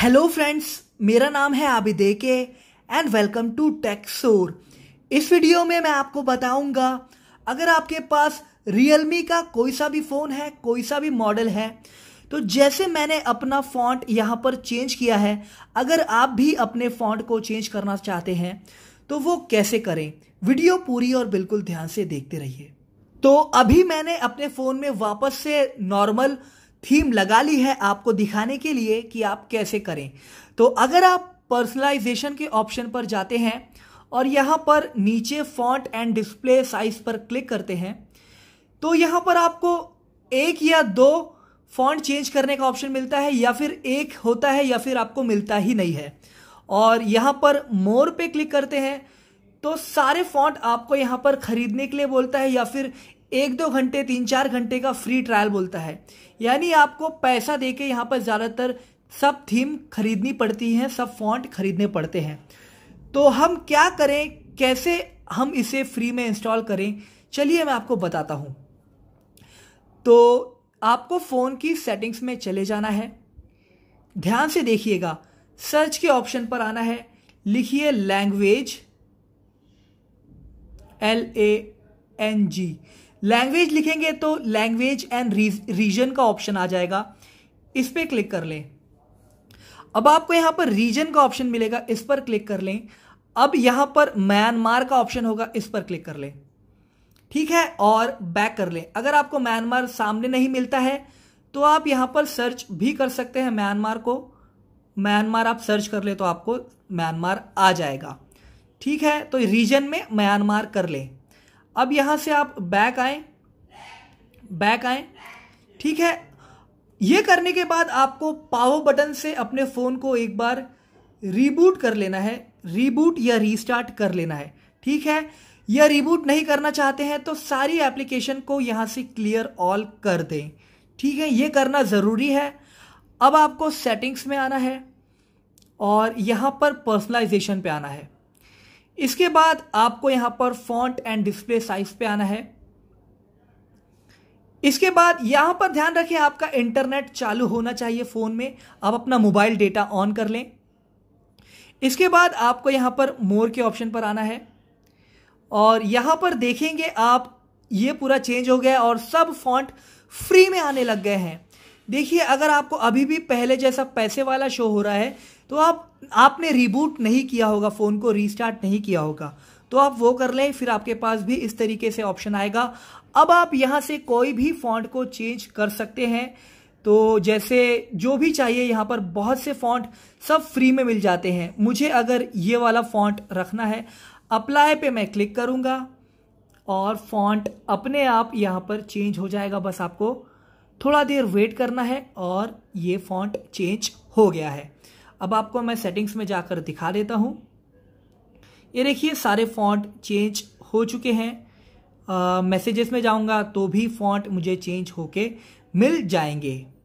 hello friends मेरा नाम है आबिदे के एंड वेलकम टू टेक्सोर इस वीडियो में मैं आपको बताऊंगा अगर आपके पास रियलमी का कोई सा भी फ़ोन है कोई सा भी मॉडल है तो जैसे मैंने अपना फॉन्ट यहाँ पर चेंज किया है अगर आप भी अपने फॉन्ट को चेंज करना चाहते हैं तो वो कैसे करें वीडियो पूरी और बिल्कुल ध्यान से देखते रहिए तो अभी मैंने अपने फ़ोन में वापस से नॉर्मल थीम लगा ली है आपको दिखाने के लिए कि आप कैसे करें तो अगर आप पर्सनलाइजेशन के ऑप्शन पर जाते हैं और यहां पर नीचे फॉन्ट एंड डिस्प्ले साइज पर क्लिक करते हैं तो यहाँ पर आपको एक या दो फॉन्ट चेंज करने का ऑप्शन मिलता है या फिर एक होता है या फिर आपको मिलता ही नहीं है और यहां पर मोर पे क्लिक करते हैं तो सारे फॉन्ट आपको यहां पर खरीदने के लिए बोलता है या फिर एक दो घंटे तीन चार घंटे का फ्री ट्रायल बोलता है यानी आपको पैसा दे के यहाँ पर ज़्यादातर सब थीम खरीदनी पड़ती हैं सब फॉन्ट खरीदने पड़ते हैं तो हम क्या करें कैसे हम इसे फ्री में इंस्टॉल करें चलिए मैं आपको बताता हूँ तो आपको फ़ोन की सेटिंग्स में चले जाना है ध्यान से देखिएगा सर्च के ऑप्शन पर आना है लिखिए language L A N G language लिखेंगे तो लैंग्वेज एंड रीजन का ऑप्शन आ जाएगा इस पर क्लिक कर लें अब आपको यहाँ पर रीजन का ऑप्शन मिलेगा इस पर क्लिक कर लें अब यहाँ पर म्यांमार का ऑप्शन होगा इस पर क्लिक कर लें ठीक है और बैक कर लें अगर आपको म्यांमार सामने नहीं मिलता है तो आप यहाँ पर सर्च भी कर सकते हैं म्यांमार को म्यांमार आप सर्च कर ले तो आपको म्यांमार आ जाएगा ठीक है तो रीजन में म्यांमार कर लें अब यहाँ से आप बैक आए बैक आए ठीक है ये करने के बाद आपको पावर बटन से अपने फ़ोन को एक बार रीबूट कर लेना है रीबूट या रीस्टार्ट कर लेना है ठीक है या रीबूट नहीं करना चाहते हैं तो सारी एप्लीकेशन को यहाँ से क्लियर ऑल कर दें ठीक है ये करना ज़रूरी है अब आपको सेटिंग्स में आना है और यहाँ पर पर्सनलाइजेशन पे आना है इसके बाद आपको यहाँ पर फॉन्ट एंड डिस्प्ले साइज पे आना है इसके बाद यहाँ पर ध्यान रखें आपका इंटरनेट चालू होना चाहिए फ़ोन में आप अपना मोबाइल डेटा ऑन कर लें इसके बाद आपको यहाँ पर मोर के ऑप्शन पर आना है और यहाँ पर देखेंगे आप ये पूरा चेंज हो गया और सब फॉन्ट फ्री में आने लग गए हैं देखिए अगर आपको अभी भी पहले जैसा पैसे वाला शो हो रहा है तो आप आपने रिबूट नहीं किया होगा फ़ोन को रिस्टार्ट नहीं किया होगा तो आप वो कर लें फिर आपके पास भी इस तरीके से ऑप्शन आएगा अब आप यहां से कोई भी फॉन्ट को चेंज कर सकते हैं तो जैसे जो भी चाहिए यहां पर बहुत से फॉन्ट सब फ्री में मिल जाते हैं मुझे अगर ये वाला फॉन्ट रखना है अप्लाई पे मैं क्लिक करूँगा और फॉन्ट अपने आप यहां पर चेंज हो जाएगा बस आपको थोड़ा देर वेट करना है और ये फॉन्ट चेंज हो गया है अब आपको मैं सेटिंग्स में जाकर दिखा देता हूँ ये देखिए सारे फॉन्ट चेंज हो चुके हैं मैसेजेस में जाऊँगा तो भी फॉन्ट मुझे चेंज होके मिल जाएंगे